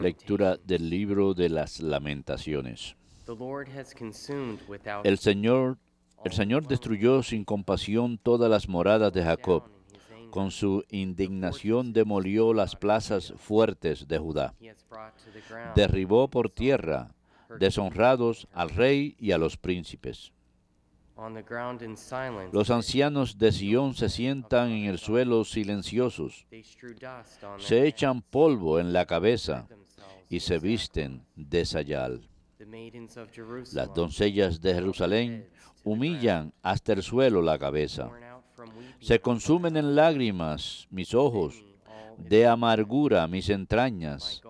Lectura del libro de las lamentaciones. El Señor, el Señor destruyó sin compasión todas las moradas de Jacob. Con su indignación demolió las plazas fuertes de Judá. Derribó por tierra, deshonrados al rey y a los príncipes. Los ancianos de Sion se sientan en el suelo silenciosos, se echan polvo en la cabeza y se visten de sayal. Las doncellas de Jerusalén humillan hasta el suelo la cabeza. Se consumen en lágrimas mis ojos, de amargura mis entrañas.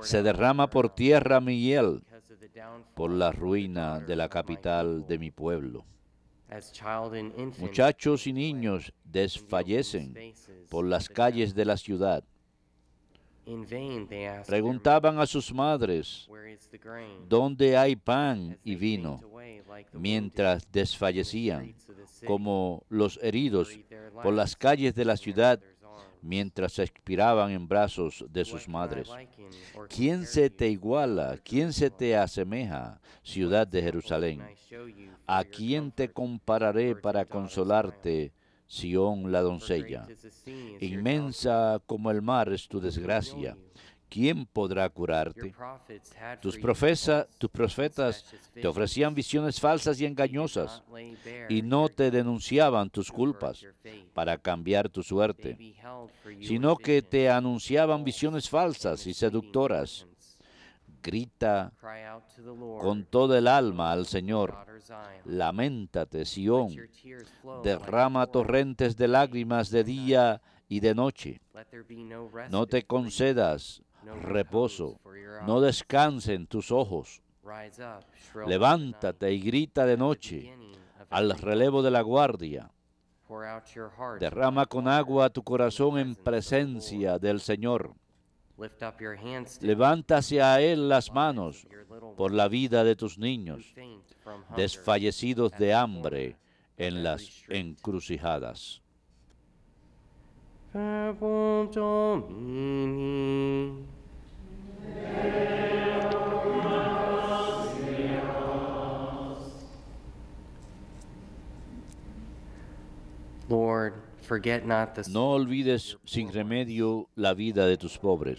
Se derrama por tierra mi hiel por la ruina de la capital de mi pueblo. Muchachos y niños desfallecen por las calles de la ciudad. Preguntaban a sus madres, ¿dónde hay pan y vino? Mientras desfallecían como los heridos por las calles de la ciudad mientras expiraban en brazos de sus madres. ¿Quién se te iguala? ¿Quién se te asemeja, ciudad de Jerusalén? ¿A quién te compararé para consolarte? Sión la doncella, inmensa como el mar es tu desgracia, ¿quién podrá curarte? Tus, tus profetas te ofrecían visiones falsas y engañosas y no te denunciaban tus culpas para cambiar tu suerte, sino que te anunciaban visiones falsas y seductoras. Grita con todo el alma al Señor. Lamentate, Sión. Derrama torrentes de lágrimas de día y de noche. No te concedas reposo. No descansen tus ojos. Levántate y grita de noche al relevo de la guardia. Derrama con agua tu corazón en presencia del Señor. Levántase a Él las manos por la vida de tus niños, desfallecidos de hambre en las encrucijadas. No olvides sin remedio la vida de tus pobres.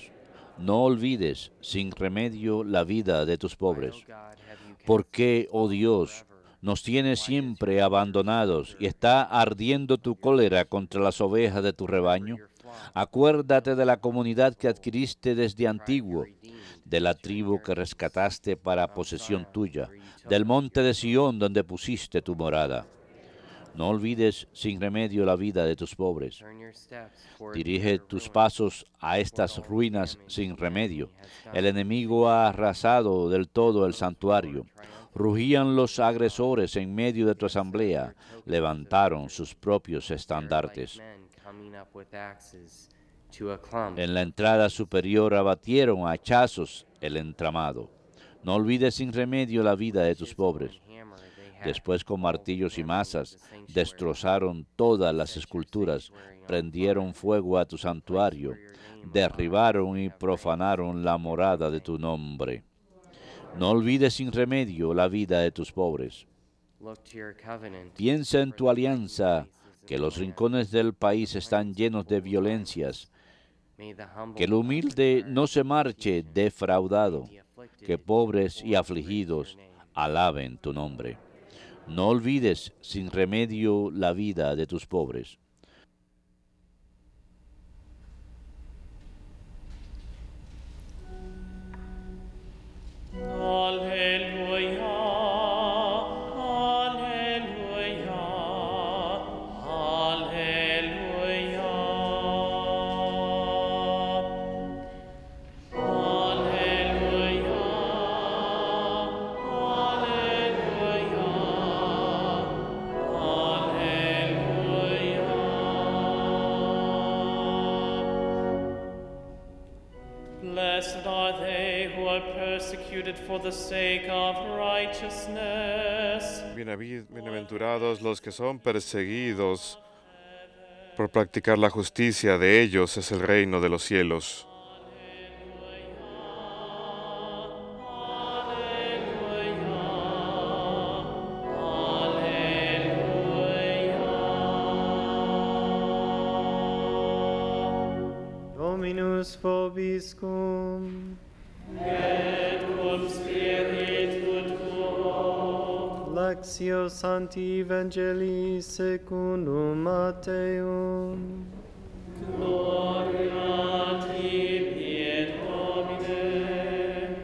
No olvides sin remedio la vida de tus pobres. Porque, oh Dios, nos tienes siempre abandonados y está ardiendo tu cólera contra las ovejas de tu rebaño? Acuérdate de la comunidad que adquiriste desde antiguo, de la tribu que rescataste para posesión tuya, del monte de Sión donde pusiste tu morada. No olvides sin remedio la vida de tus pobres. Dirige tus pasos a estas ruinas sin remedio. El enemigo ha arrasado del todo el santuario. Rugían los agresores en medio de tu asamblea, levantaron sus propios estandartes. En la entrada superior abatieron a hachazos el entramado. No olvides sin remedio la vida de tus pobres. Después con martillos y masas destrozaron todas las esculturas, prendieron fuego a tu santuario, derribaron y profanaron la morada de tu nombre. No olvides sin remedio la vida de tus pobres. Piensa en tu alianza, que los rincones del país están llenos de violencias. Que el humilde no se marche defraudado. Que pobres y afligidos alaben tu nombre. No olvides sin remedio la vida de tus pobres. Hallelujah. Bienaventurados los que son perseguidos por practicar la justicia, de ellos es el reino de los cielos. Dominus vobiscum. Lectio Sancti Evangelii secundum Mateum. Gloria tibi et homine.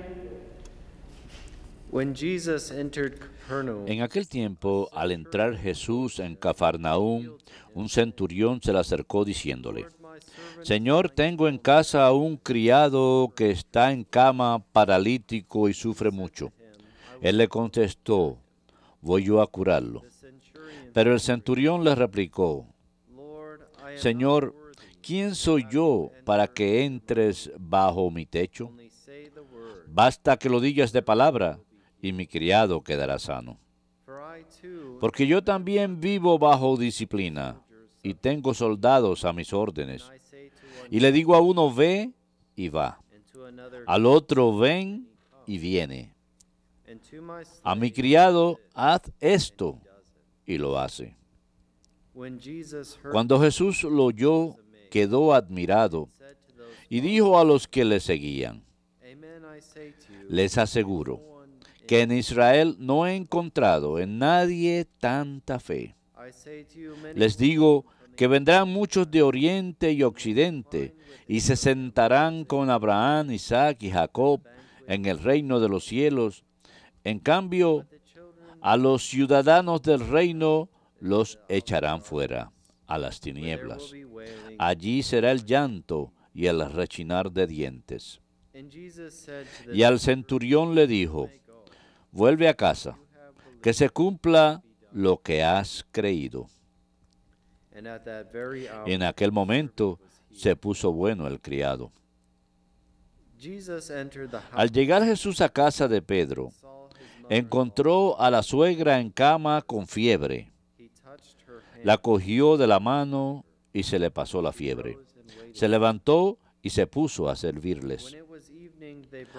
When Jesus entered en aquel tiempo, al entrar Jesús en Cafarnaúm, un centurión se le acercó diciéndole, Señor, tengo en casa a un criado que está en cama, paralítico y sufre mucho. Él le contestó, voy yo a curarlo. Pero el centurión le replicó, Señor, ¿quién soy yo para que entres bajo mi techo? Basta que lo digas de palabra y mi criado quedará sano. Porque yo también vivo bajo disciplina y tengo soldados a mis órdenes. Y le digo a uno, ve y va. Al otro, ven y viene. A mi criado, haz esto y lo hace. Cuando Jesús lo oyó, quedó admirado y dijo a los que le seguían, les aseguro que en Israel no he encontrado en nadie tanta fe. Les digo que vendrán muchos de oriente y occidente y se sentarán con Abraham, Isaac y Jacob en el reino de los cielos. En cambio, a los ciudadanos del reino los echarán fuera a las tinieblas. Allí será el llanto y el rechinar de dientes. Y al centurión le dijo, vuelve a casa, que se cumpla lo que has creído. En aquel momento se puso bueno el criado. Al llegar Jesús a casa de Pedro, encontró a la suegra en cama con fiebre. La cogió de la mano y se le pasó la fiebre. Se levantó y se puso a servirles.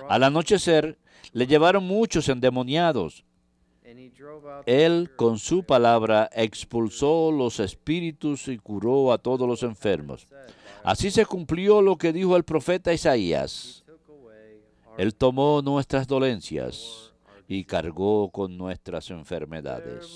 Al anochecer le llevaron muchos endemoniados él con su palabra expulsó los espíritus y curó a todos los enfermos. Así se cumplió lo que dijo el profeta Isaías. Él tomó nuestras dolencias y cargó con nuestras enfermedades.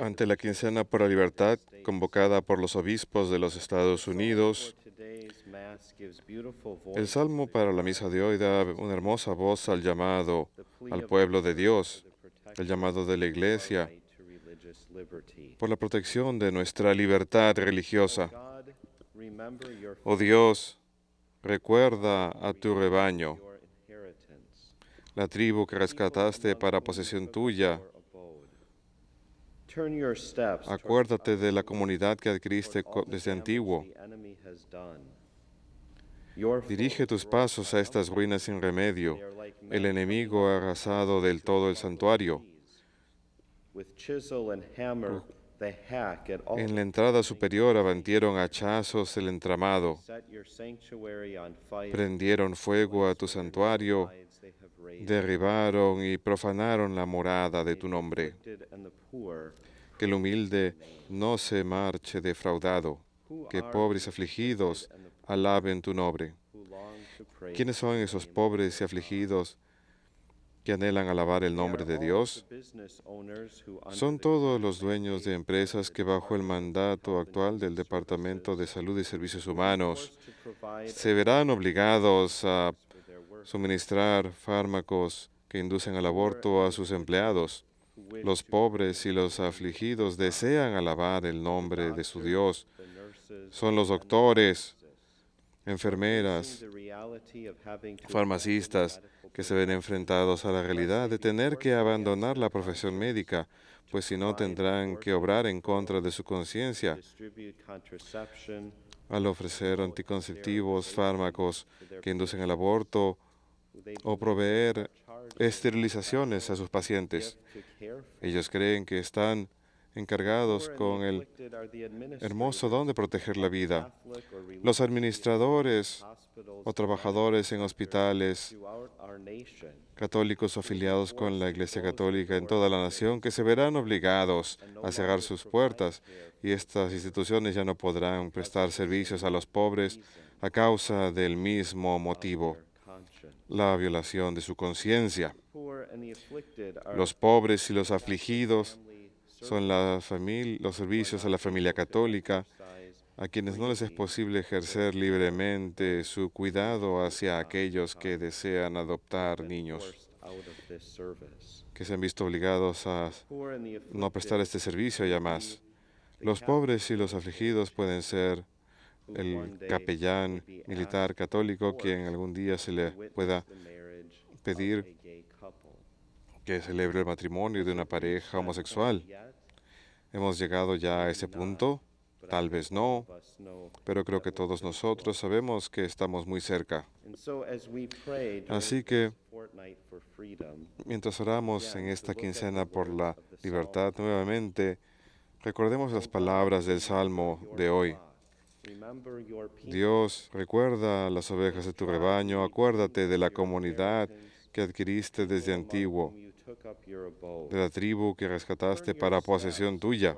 Ante la quincena por la libertad convocada por los obispos de los Estados Unidos, el salmo para la misa de hoy da una hermosa voz al llamado al pueblo de Dios, el llamado de la Iglesia por la protección de nuestra libertad religiosa. Oh Dios, recuerda a tu rebaño la tribu que rescataste para posesión tuya. Acuérdate de la comunidad que adquiriste desde antiguo. Dirige tus pasos a estas ruinas sin remedio. El enemigo ha arrasado del todo el santuario. En la entrada superior abantieron hachazos el entramado, prendieron fuego a tu santuario derribaron y profanaron la morada de tu nombre. Que el humilde no se marche defraudado, que pobres afligidos alaben tu nombre. ¿Quiénes son esos pobres y afligidos que anhelan alabar el nombre de Dios? Son todos los dueños de empresas que bajo el mandato actual del Departamento de Salud y Servicios Humanos se verán obligados a suministrar fármacos que inducen al aborto a sus empleados. Los pobres y los afligidos desean alabar el nombre de su Dios. Son los doctores, enfermeras, farmacistas que se ven enfrentados a la realidad de tener que abandonar la profesión médica, pues si no tendrán que obrar en contra de su conciencia al ofrecer anticonceptivos, fármacos que inducen al aborto o proveer esterilizaciones a sus pacientes. Ellos creen que están encargados con el hermoso don de proteger la vida. Los administradores o trabajadores en hospitales católicos afiliados con la Iglesia Católica en toda la nación que se verán obligados a cerrar sus puertas y estas instituciones ya no podrán prestar servicios a los pobres a causa del mismo motivo la violación de su conciencia. Los pobres y los afligidos son los servicios a la familia católica, a quienes no les es posible ejercer libremente su cuidado hacia aquellos que desean adoptar niños, que se han visto obligados a no prestar este servicio ya más. Los pobres y los afligidos pueden ser el capellán militar católico, quien algún día se le pueda pedir que celebre el matrimonio de una pareja homosexual. Hemos llegado ya a ese punto, tal vez no, pero creo que todos nosotros sabemos que estamos muy cerca. Así que mientras oramos en esta quincena por la libertad nuevamente, recordemos las palabras del Salmo de hoy. Dios, recuerda las ovejas de tu rebaño, acuérdate de la comunidad que adquiriste desde antiguo, de la tribu que rescataste para posesión tuya.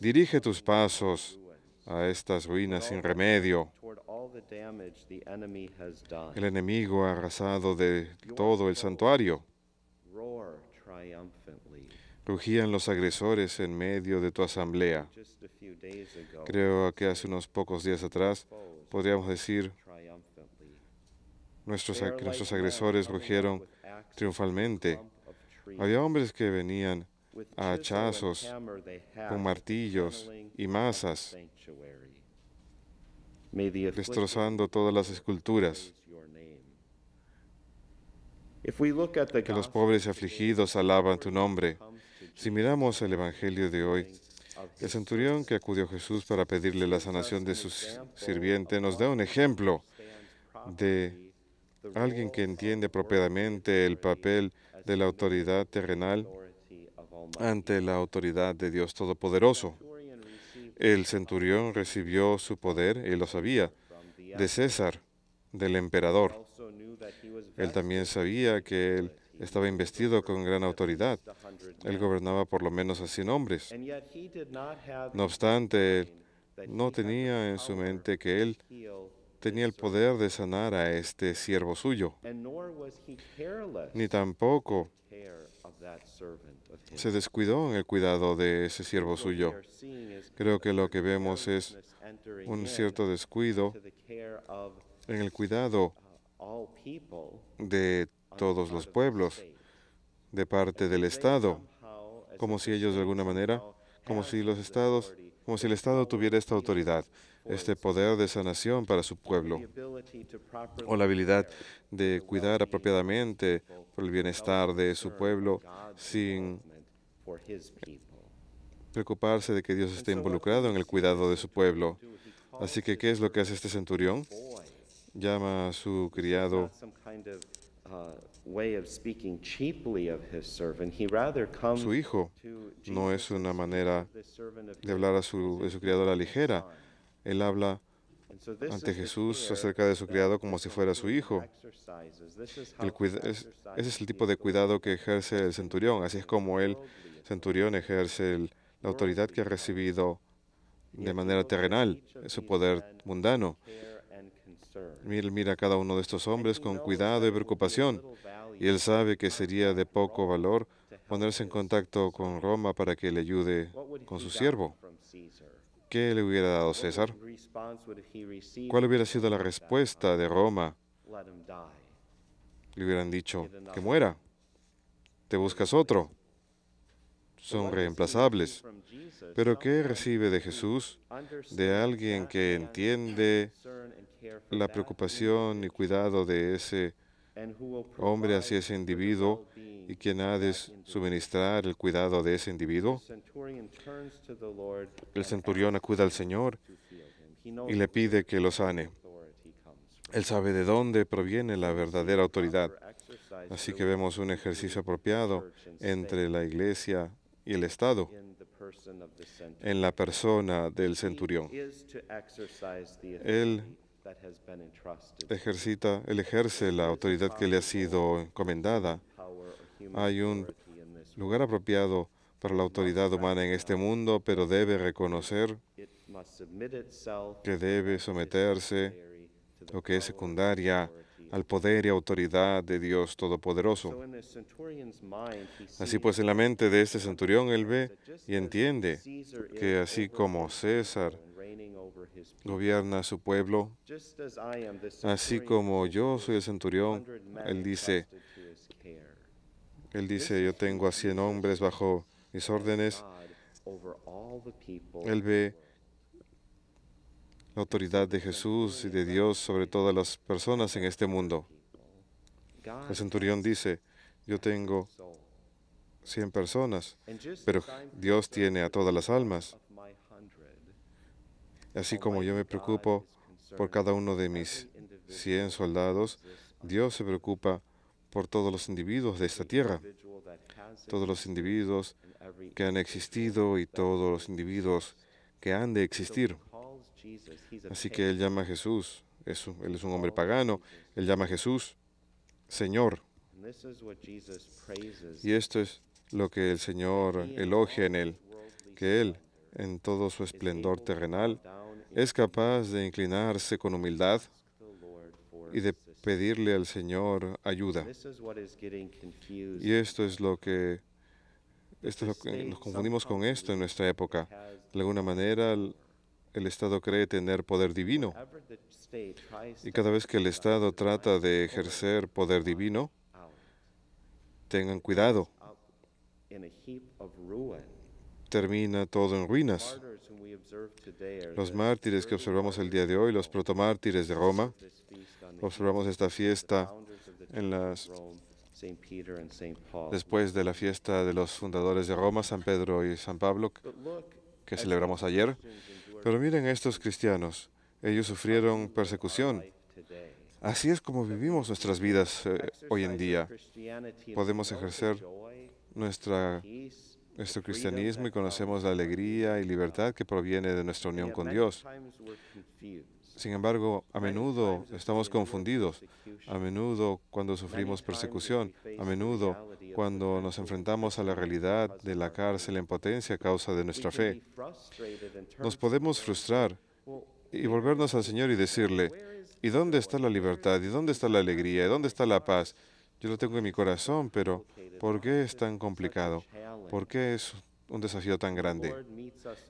Dirige tus pasos a estas ruinas sin remedio. El enemigo ha arrasado de todo el santuario. Rugían los agresores en medio de tu asamblea. Creo que hace unos pocos días atrás podríamos decir, nuestros, nuestros agresores rugieron triunfalmente. Había hombres que venían a hachazos, con martillos y masas, destrozando todas las esculturas. Que los pobres y afligidos alaban tu nombre. Si miramos el Evangelio de hoy, el centurión que acudió a Jesús para pedirle la sanación de su sirviente nos da un ejemplo de alguien que entiende propiamente el papel de la autoridad terrenal ante la autoridad de Dios Todopoderoso. El centurión recibió su poder, y lo sabía, de César, del emperador. Él también sabía que él estaba investido con gran autoridad. Él gobernaba por lo menos a 100 hombres. No obstante, no tenía en su mente que él tenía el poder de sanar a este siervo suyo, ni tampoco se descuidó en el cuidado de ese siervo suyo. Creo que lo que vemos es un cierto descuido en el cuidado de todos los pueblos de parte del Estado, como si ellos de alguna manera, como si los estados, como si el Estado tuviera esta autoridad, este poder de sanación para su pueblo, o la habilidad de cuidar apropiadamente por el bienestar de su pueblo sin preocuparse de que Dios esté involucrado en el cuidado de su pueblo. Así que, ¿qué es lo que hace este centurión? Llama a su criado su hijo no es una manera de hablar a su, criado su la ligera. Él habla ante Jesús acerca de su criado como si fuera su hijo. ese es el tipo de cuidado que ejerce el centurión. Así es como el centurión ejerce la autoridad que ha recibido de manera terrenal, su poder mundano. Él mira a cada uno de estos hombres con cuidado y preocupación, y él sabe que sería de poco valor ponerse en contacto con Roma para que le ayude con su siervo. ¿Qué le hubiera dado César? ¿Cuál hubiera sido la respuesta de Roma? Le hubieran dicho, que muera, te buscas otro. Son reemplazables. Pero ¿qué recibe de Jesús? De alguien que entiende, la preocupación y cuidado de ese hombre hacia ese individuo y quien ha de suministrar el cuidado de ese individuo. El centurión acude al Señor y le pide que lo sane. Él sabe de dónde proviene la verdadera autoridad. Así que vemos un ejercicio apropiado entre la iglesia y el Estado en la persona del centurión. Él ejercita, él ejerce la autoridad que le ha sido encomendada. Hay un lugar apropiado para la autoridad humana en este mundo, pero debe reconocer que debe someterse lo que es secundaria al poder y autoridad de Dios Todopoderoso. Así pues, en la mente de este centurión, él ve y entiende que así como César gobierna a su pueblo. Así como yo soy el centurión, él dice, él dice, yo tengo a cien hombres bajo mis órdenes. Él ve la autoridad de Jesús y de Dios sobre todas las personas en este mundo. El centurión dice, yo tengo cien personas, pero Dios tiene a todas las almas. Así oh, como yo me preocupo por cada uno de mis 100 soldados, Dios se preocupa por todos los individuos de esta tierra, todos los individuos que han existido y todos los individuos que han de existir. Así que Él llama a Jesús, Él es un hombre pagano, Él llama a Jesús Señor. Y esto es lo que el Señor elogia en Él, que Él en todo su esplendor terrenal, es capaz de inclinarse con humildad y de pedirle al Señor ayuda. Y esto es lo que, esto nos confundimos con esto en nuestra época. De alguna manera, el Estado cree tener poder divino. Y cada vez que el Estado trata de ejercer poder divino, tengan cuidado termina todo en ruinas. Los mártires que observamos el día de hoy, los protomártires de Roma, observamos esta fiesta en las después de la fiesta de los fundadores de Roma, San Pedro y San Pablo, que celebramos ayer. Pero miren a estos cristianos, ellos sufrieron persecución. Así es como vivimos nuestras vidas eh, hoy en día. Podemos ejercer nuestra nuestro cristianismo y conocemos la alegría y libertad que proviene de nuestra unión con Dios. Sin embargo, a menudo estamos confundidos, a menudo cuando sufrimos persecución, a menudo cuando nos enfrentamos a la realidad de la cárcel en potencia a causa de nuestra fe. Nos podemos frustrar y volvernos al Señor y decirle, ¿y dónde está la libertad? ¿Y dónde está la alegría? ¿Y dónde está la paz? Yo lo tengo en mi corazón, pero ¿por qué es tan complicado? ¿Por qué es un desafío tan grande?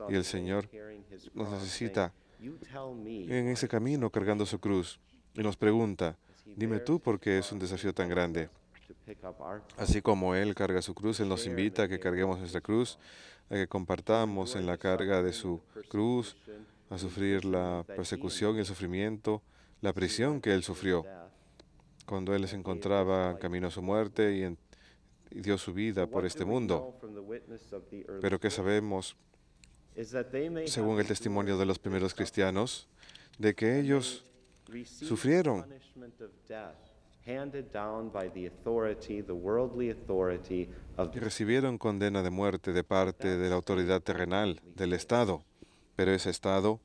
Y el Señor nos necesita en ese camino cargando su cruz y nos pregunta, dime tú por qué es un desafío tan grande. Así como Él carga su cruz, Él nos invita a que carguemos nuestra cruz, a que compartamos en la carga de su cruz, a sufrir la persecución y el sufrimiento, la prisión que Él sufrió cuando él se encontraba camino a su muerte y, dio su vida por este mundo. Pero ¿qué sabemos según el testimonio de los primeros cristianos, de que ellos sufrieron y recibieron condena de muerte de parte de la autoridad terrenal, del Estado. Pero ese Estado,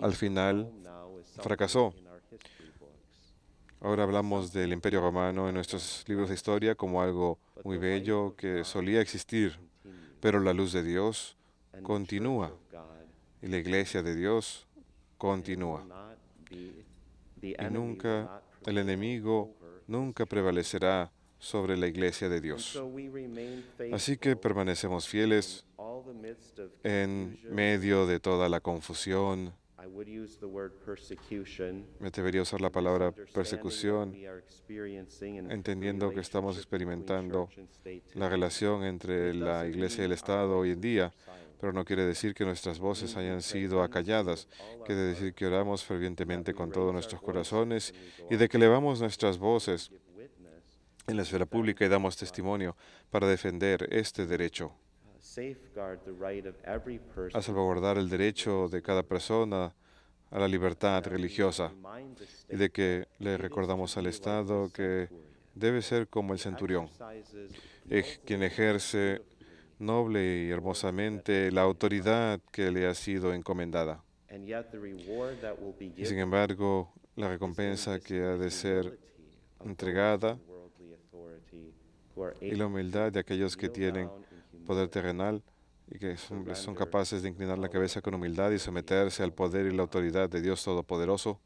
al final, fracasó. Ahora hablamos del Imperio Romano en nuestros libros de historia como algo muy bello que solía existir, pero la luz de Dios continúa y la iglesia de Dios continúa. Y nunca el enemigo nunca prevalecerá sobre la iglesia de Dios. Así que permanecemos fieles en medio de toda la confusión, me debería usar la palabra persecución, entendiendo que estamos experimentando la relación entre la Iglesia y el Estado hoy en día, pero no quiere decir que nuestras voces hayan sido acalladas, quiere decir que oramos fervientemente con todos nuestros corazones y de que elevamos nuestras voces en la esfera pública y damos testimonio para defender este derecho uh, a salvaguardar el derecho de cada persona a la libertad religiosa y de que le recordamos al Estado que debe ser como el centurión, quien ejerce noble y hermosamente la autoridad que le ha sido encomendada. Y sin embargo, la recompensa que ha de ser entregada y la humildad de aquellos que tienen poder terrenal y que son, capaces de inclinar la cabeza con humildad y someterse al poder y la autoridad de Dios Todopoderoso.